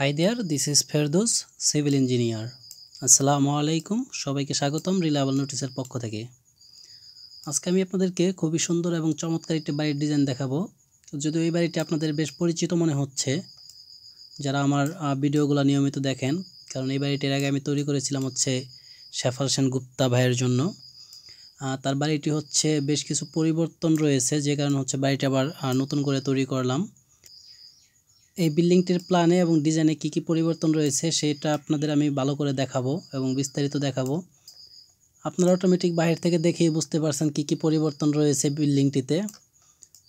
High there this is Ferdous civil engineer আসসালামু আলাইকুম সবাইকে স্বাগতম রিলায়েবল নোটিসের পক্ষ থেকে আজকে আমি আপনাদেরকে খুবই সুন্দর এবং চমৎকার একটি বাড়ির ডিজাইন দেখাবো যদিও এই বাড়িটি আপনাদের বেশ পরিচিত মনে হচ্ছে যারা আমার ভিডিওগুলো নিয়মিত দেখেন কারণ এই বাড়িটির আগে আমি তৈরি করেছিলাম হচ্ছে শেফাল সেন গুপ্তা ভাইয়ের জন্য তার বাড়িটি হচ্ছে বেশ কিছু পরিবর্তন রয়েছে যে কারণে হচ্ছে বাড়িটি আবার নতুন করে তৈরি করলাম এই বিল্ডিংটির প্ল্যানে এবং ডিজাইনে কি কি পরিবর্তন রয়েছে সেটা আপনাদের আমি ভালো করে দেখাবো এবং বিস্তারিত দেখাবো আপনারা অটোমেটিক বাহির থেকে দেখেই বুঝতে পারছেন কি কি পরিবর্তন রয়েছে বিল্ডিংটিতে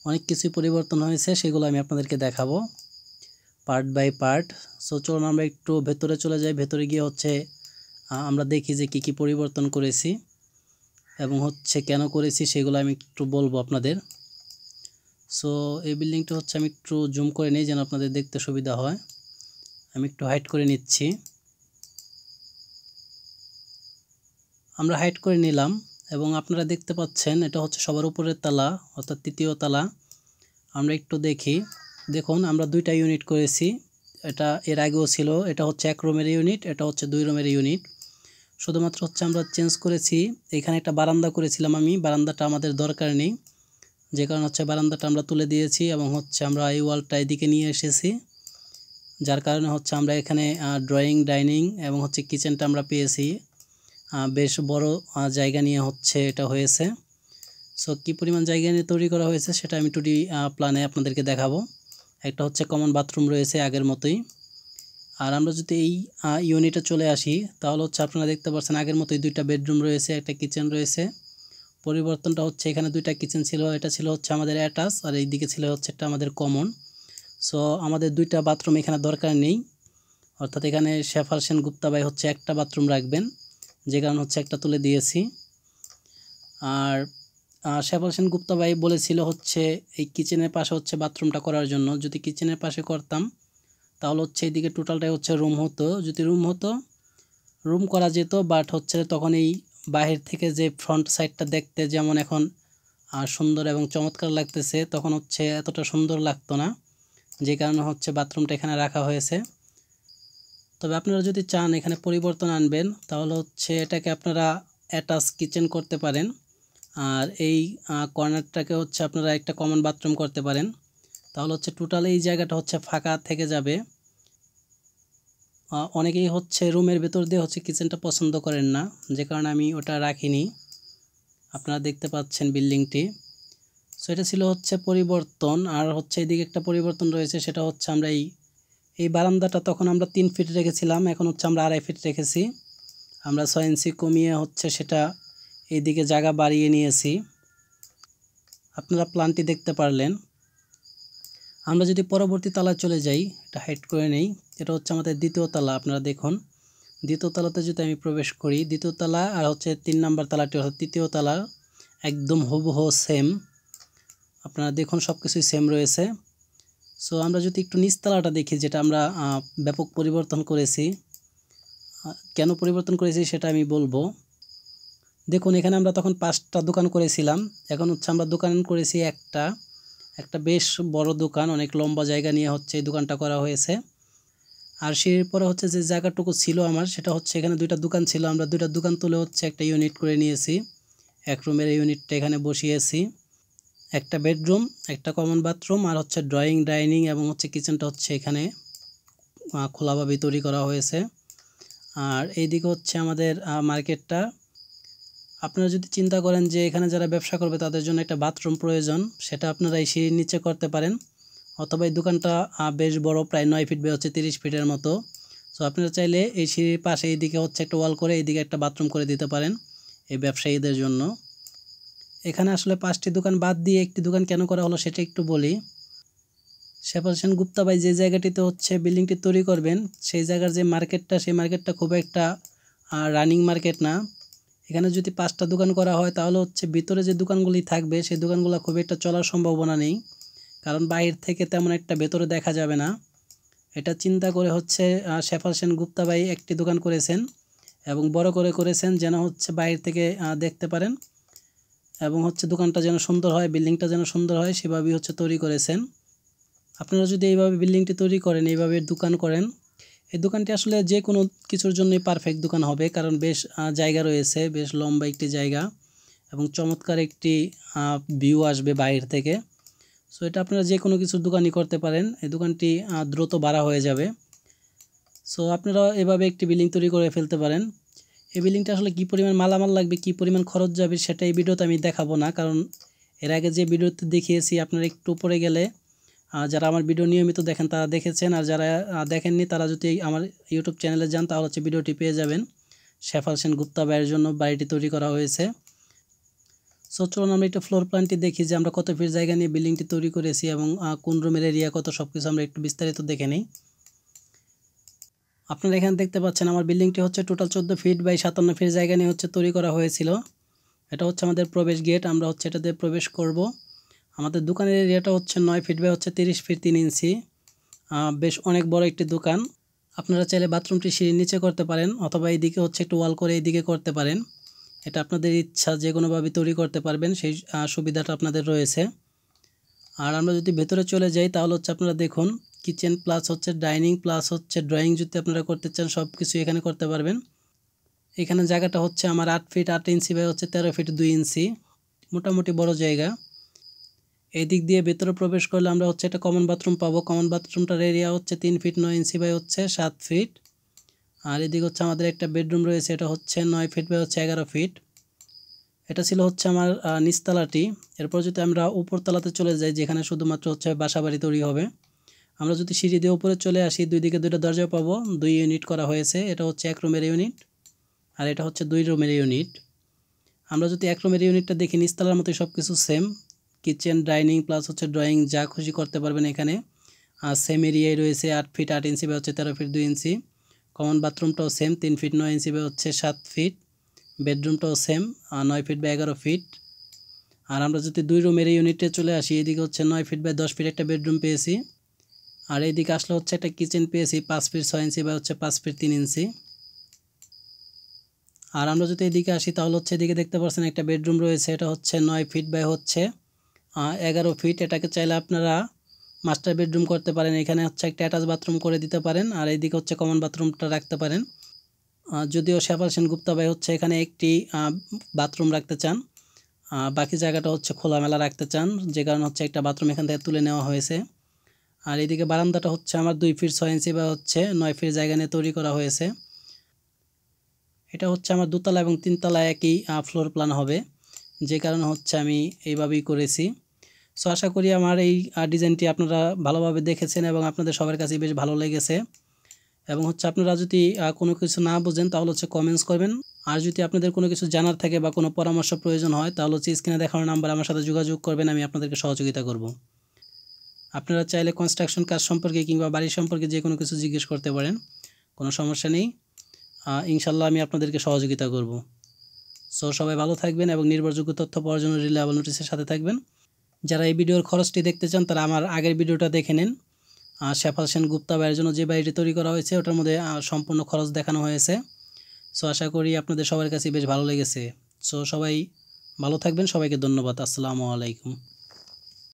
অনেক কিছুই পরিবর্তন হয়েছে সেগুলো আমি আপনাদেরকে দেখাবো পার্ট বাই পার্ট সো চলুন আমরা একটু ভেতরে চলে যাই ভেতরে গিয়ে হচ্ছে আমরা দেখি যে কি কি পরিবর্তন করেছি এবং হচ্ছে কেন করেছি সেগুলো আমি একটু বলবো আপনাদের সো এই বিল্ডিংটা হচ্ছে আমি একটু জুম করে নিই যেন আপনাদের দেখতে সুবিধা হয় আমি একটু হাইট করে নিচ্ছি আমরা হাইট করে নিলাম এবং আপনারা দেখতে পাচ্ছেন এটা হচ্ছে সবার উপরের তালা অর্থাৎ তৃতীয় তালা আমরা একটু দেখি দেখুন আমরা দুইটা ইউনিট করেছি এটা এর আগেও ছিল এটা হচ্ছে এক রুমের ইউনিট এটা হচ্ছে দুই রুমের ইউনিট শুধুমাত্র হচ্ছে আমরা চেঞ্জ করেছি এখানে একটা বারান্দা করেছিলাম আমি বারান্দাটা আমাদের দরকার নেই যে কারণে হচ্ছে বারান্দাটা আমরা তুলে দিয়েছি এবং হচ্ছে আমরা এই ওয়ালটা এদিকে নিয়ে এসেছি যার কারণে হচ্ছে আমরা এখানে ড্রয়িং ডাইনিং এবং হচ্ছে কিচেনটা আমরা পেয়েছি বেশ বড় জায়গা নিয়ে হচ্ছে এটা হয়েছে সো কী পরিমাণ জায়গা নিয়ে তৈরি করা হয়েছে সেটা আমি টুডি প্ল্যানে আপনাদেরকে দেখাবো একটা হচ্ছে কমন বাথরুম রয়েছে আগের মতোই আর আমরা যদি এই ইউনিটে চলে আসি তাহলে হচ্ছে আপনারা দেখতে পাচ্ছেন আগের মতোই দুইটা বেডরুম রয়েছে একটা কিচেন রয়েছে পরিবর্তনটা হচ্ছে এখানে দুইটা কিচেন ছিল এটা ছিল হচ্ছে আমাদের অ্যাটাচ আর এই দিকে ছিল হচ্ছে একটা আমাদের কমন সো আমাদের দুইটা বাথরুম এখানে দরকার নেই অর্থাৎ এখানে শেফার সেন গুপ্তাবাই হচ্ছে একটা বাথরুম রাখবেন যে কারণ হচ্ছে একটা তুলে দিয়েছি আর শেফার সেন গুপ্তাবাই বলেছিল হচ্ছে এই কিচেনের পাশে হচ্ছে বাথরুমটা করার জন্য যদি কিচেনের পাশে করতাম তাহলে হচ্ছে এইদিকে টোটালটাই হচ্ছে রুম হতো যদি রুম হতো রুম করা যেত বাট হচ্ছে তখন এই বাহির থেকে যে ফ্রন্ট সাইডটা দেখতে যেমন এখন সুন্দর এবং চমৎকার লাগতেছে তখন হচ্ছে এতটা সুন্দর লাগতো না যে কারণে হচ্ছে বাথরুমটা এখানে রাখা হয়েছে তবে আপনারা যদি চান এখানে পরিবর্তন আনবেন তাহলে হচ্ছে এটাকে আপনারা অ্যাটাচ কিচেন করতে পারেন আর এই কর্নারটাকে হচ্ছে আপনারা একটা কমন বাথরুম করতে পারেন তাহলে হচ্ছে টোটাল এই জায়গাটা হচ্ছে ফাঁকা থেকে যাবে অনেকেই হচ্ছে রুমের ভেতর দিয়ে হচ্ছে কিচেনটা পছন্দ করেন না যে কারণে আমি ওটা রাখিনি আপনারা দেখতে পাচ্ছেন বিল্ডিংটি সো এটা ছিল হচ্ছে পরিবর্তন আর হচ্ছে এদিকে একটা পরিবর্তন রয়েছে সেটা হচ্ছে আমরা এই এই বারান্দাটা তখন আমরা তিন ফিট রেখেছিলাম এখন হচ্ছে আমরা আড়াই ফিট রেখেছি আমরা ছয় ইঞ্চি কমিয়ে হচ্ছে সেটা এইদিকে জায়গা বাড়িয়ে নিয়েছি আপনারা প্ল্যানটি দেখতে পারলেন আমরা যদি পরবর্তী তালায় চলে যাই এটা হাইট করে নেই এটা হচ্ছে আমাদের দ্বিতীয় তালা আপনারা দেখুন দ্বিতীয় তালাতে যদি আমি প্রবেশ করি দ্বিতীয় তালা আর হচ্ছে তিন নাম্বার তালাটি অর্থাৎ তৃতীয় তালা একদম হুবহু সেম আপনারা দেখুন সব কিছুই সেম রয়েছে সো আমরা যদি একটু নিচতলাটা দেখি যেটা আমরা ব্যাপক পরিবর্তন করেছি কেন পরিবর্তন করেছি সেটা আমি বলবো দেখুন এখানে আমরা তখন পাঁচটা দোকান করেছিলাম এখন হচ্ছে আমরা দোকান করেছি একটা একটা বেশ বড় দোকান অনেক লম্বা জায়গা নিয়ে হচ্ছে এই দোকানটা করা হয়েছে আর পরে হচ্ছে যে জায়গাটুকু ছিল আমার সেটা হচ্ছে এখানে দুইটা দোকান ছিল আমরা দুইটা দোকান তুলে হচ্ছে একটা ইউনিট করে নিয়েছি এক রুমের ইউনিটটা এখানে বসিয়েছি একটা বেডরুম একটা কমন বাথরুম আর হচ্ছে ড্রয়িং ডাইনিং এবং হচ্ছে কিচেনটা হচ্ছে এখানে খোলাভাবে তৈরি করা হয়েছে আর এইদিকে হচ্ছে আমাদের মার্কেটটা আপনারা যদি চিন্তা করেন যে এখানে যারা ব্যবসা করবে তাদের জন্য একটা বাথরুম প্রয়োজন সেটা আপনারা এই সিঁড়ির নিচে করতে পারেন অথবা এই দোকানটা বেশ বড় প্রায় নয় ফিট বে হচ্ছে তিরিশ ফিটের মতো সো আপনারা চাইলে এই সিঁড়ির পাশে এইদিকে হচ্ছে একটা ওয়াল করে এইদিকে একটা বাথরুম করে দিতে পারেন এই ব্যবসায়ীদের জন্য এখানে আসলে পাঁচটি দোকান বাদ দিয়ে একটি দোকান কেন করা হলো সেটা একটু বলি শেফাসেন সেন গুপ্তা ভাই যে জায়গাটিতে হচ্ছে বিল্ডিংটি তৈরি করবেন সেই জায়গার যে মার্কেটটা সেই মার্কেটটা খুব একটা রানিং মার্কেট না এখানে যদি পাঁচটা দোকান করা হয় তাহলে হচ্ছে ভিতরে যে দোকানগুলি থাকবে সেই দোকানগুলো খুব একটা চলার সম্ভাবনা নেই কারণ বাহির থেকে তেমন একটা ভেতরে দেখা যাবে না এটা চিন্তা করে হচ্ছে শেফাল সেন গুপ্তাবাই একটি দোকান করেছেন এবং বড় করে করেছেন যেন হচ্ছে বাইর থেকে দেখতে পারেন এবং হচ্ছে দোকানটা যেন সুন্দর হয় বিল্ডিংটা যেন সুন্দর হয় সেভাবেই হচ্ছে তৈরি করেছেন আপনারা যদি এইভাবে বিল্ডিংটি তৈরি করেন এইভাবে দোকান করেন এই দোকানটি আসলে যে কোনো কিছুর জন্যই পারফেক্ট দোকান হবে কারণ বেশ জায়গা রয়েছে বেশ লম্বা একটি জায়গা এবং চমৎকার একটি ভিউ আসবে বাইরে থেকে সো এটা আপনারা যে কোনো কিছু দোকানই করতে পারেন এই দোকানটি দ্রুত বাড়া হয়ে যাবে সো আপনারা এভাবে একটি বিল্ডিং তৈরি করে ফেলতে পারেন এই বিল্ডিংটা আসলে কী পরিমাণ মালামাল লাগবে কী পরিমাণ খরচ যাবে সেটা এই ভিডিওতে আমি দেখাবো না কারণ এর আগে যে ভিডিওতে দেখিয়েছি আপনারা একটু উপরে গেলে যারা আমার ভিডিও নিয়মিত দেখেন তারা দেখেছেন আর যারা দেখেননি তারা যদি আমার ইউটিউব চ্যানেলে যান তাহলে হচ্ছে ভিডিওটি পেয়ে যাবেন শেফাল সেন গুপ্তা ভাইয়ের জন্য বাড়িটি তৈরি করা হয়েছে সো চলুন আমরা একটু ফ্লোর প্ল্যানটি দেখি যে আমরা কত ফিট জায়গা নিয়ে বিল্ডিংটি তৈরি করেছি এবং কোন রুমের এরিয়া কত সব কিছু আমরা একটু বিস্তারিত দেখে নিই আপনারা এখানে দেখতে পাচ্ছেন আমার বিল্ডিংটি হচ্ছে টোটাল চোদ্দো ফিট বাই সাতান্ন ফিট জায়গা নিয়ে হচ্ছে তৈরি করা হয়েছিল এটা হচ্ছে আমাদের প্রবেশ গেট আমরা হচ্ছে এটাতে প্রবেশ করব আমাদের দোকানের এরিয়াটা হচ্ছে নয় ফিট বাই হচ্ছে তিরিশ ফিট তিন ইঞ্চি বেশ অনেক বড় একটি দোকান আপনারা চাইলে বাথরুমটি সিঁড়ির নিচে করতে পারেন অথবা এইদিকে হচ্ছে একটু ওয়াল করে এইদিকে করতে পারেন এটা আপনাদের ইচ্ছা যে কোনোভাবে তৈরি করতে পারবেন সেই সুবিধাটা আপনাদের রয়েছে আর আমরা যদি ভেতরে চলে যাই তাহলে হচ্ছে আপনারা দেখুন কিচেন প্লাস হচ্ছে ডাইনিং প্লাস হচ্ছে ড্রয়িং যদি আপনারা করতে চান সব কিছু এখানে করতে পারবেন এখানে জায়গাটা হচ্ছে আমার আট ফিট আট ইঞ্চি বাই হচ্ছে তেরো ফিট দুই ইঞ্চি মোটামুটি বড় জায়গা এই দিক দিয়ে ভেতরে প্রবেশ করলে আমরা হচ্ছে একটা কমন বাথরুম পাবো কমন বাথরুমটার এরিয়া হচ্ছে তিন ফিট নয় ইঞ্চি বাই হচ্ছে সাত ফিট আর এদিকে হচ্ছে আমাদের একটা বেডরুম রয়েছে এটা হচ্ছে নয় ফিট বা হচ্ছে এগারো ফিট এটা ছিল হচ্ছে আমার নিস্তলাটি এরপর যদি আমরা উপরতলাতে চলে যাই যেখানে শুধুমাত্র হচ্ছে বাসা বাড়ি তৈরি হবে আমরা যদি সিঁড়ি দিয়ে উপরে চলে আসি দুই দিকে দুইটা দরজা পাবো দুই ইউনিট করা হয়েছে এটা হচ্ছে এক রুমের ইউনিট আর এটা হচ্ছে দুই রুমের ইউনিট আমরা যদি এক রুমের ইউনিটটা দেখি নিস্তালার মতোই সব কিছু সেম কিচেন ডাইনিং প্লাস হচ্ছে ড্রয়িং যা খুশি করতে পারবেন এখানে আর সেম এরিয়ায় রয়েছে আট ফিট আট ইঞ্চি বা হচ্ছে তেরো ফিট দুই ইঞ্চি কমন বাথরুমটাও সেম তিন ফিট নয় ইঞ্চি বা হচ্ছে সাত ফিট বেডরুমটাও সেম নয় ফিট বা এগারো ফিট আর আমরা যদি দুই রুমের ইউনিটে চলে আসি এদিকে হচ্ছে নয় ফিট বা দশ ফিট একটা বেডরুম পেয়েছি আর এদিকে আসলে হচ্ছে একটা কিচেন পেয়েছি পাঁচ ফিট ছয় ইঞ্চি বা হচ্ছে পাঁচ ফিট তিন ইঞ্চি আর আমরা যদি এদিকে আসি তাহলে হচ্ছে এদিকে দেখতে পাচ্ছেন একটা বেডরুম রয়েছে এটা হচ্ছে নয় ফিট বাই হচ্ছে এগারো ফিট এটাকে চাইলে আপনারা মাস্টার বেডরুম করতে পারেন এখানে হচ্ছে একটা অ্যাটাচ বাথরুম করে দিতে পারেন আর এইদিকে হচ্ছে কমন বাথরুমটা রাখতে পারেন যদিও শেফার সেন গুপ্তা ভাই হচ্ছে এখানে একটি বাথরুম রাখতে চান বাকি জায়গাটা হচ্ছে খোলামেলা রাখতে চান যে কারণে হচ্ছে একটা বাথরুম এখান থেকে তুলে নেওয়া হয়েছে আর এদিকে বারান্দাটা হচ্ছে আমার দুই ফিট ছয় ইঞ্চি বা হচ্ছে নয় ফিট জায়গা নিয়ে তৈরি করা হয়েছে এটা হচ্ছে আমার দুতলা এবং তিনতলা একই ফ্লোর প্ল্যান হবে যে কারণে হচ্ছে আমি এইভাবেই করেছি সো আশা করি আমার এই ডিজাইনটি আপনারা ভালোভাবে দেখেছেন এবং আপনাদের সবার কাছে বেশ ভালো লেগেছে এবং হচ্ছে আপনারা যদি কোনো কিছু না বোঝেন তাহলে হচ্ছে কমেন্টস করবেন আর যদি আপনাদের কোনো কিছু জানার থাকে বা কোনো পরামর্শ প্রয়োজন হয় তাহলে হচ্ছে স্ক্রিনে দেখানোর নাম্বার আমার সাথে যোগাযোগ করবেন আমি আপনাদেরকে সহযোগিতা করব। আপনারা চাইলে কনস্ট্রাকশন কাজ সম্পর্কে কিংবা বাড়ি সম্পর্কে যে কোনো কিছু জিজ্ঞেস করতে পারেন কোনো সমস্যা নেই ইনশাল্লাহ আমি আপনাদেরকে সহযোগিতা করব সো সবাই ভালো থাকবেন এবং নির্ভরযোগ্য তথ্য পাওয়ার জন্য রিলায়েবল নোটিসের সাথে থাকবেন যারা এই ভিডিওর খরচটি দেখতে চান তারা আমার আগের ভিডিওটা দেখে নেন শেফাল সেন গুপ্তা ভাইয়ের জন্য যে বাড়িটি তৈরি করা হয়েছে ওটার মধ্যে সম্পূর্ণ খরচ দেখানো হয়েছে সো আশা করি আপনাদের সবার কাছে বেশ ভালো লেগেছে সো সবাই ভালো থাকবেন সবাইকে ধন্যবাদ আসসালামু আলাইকুম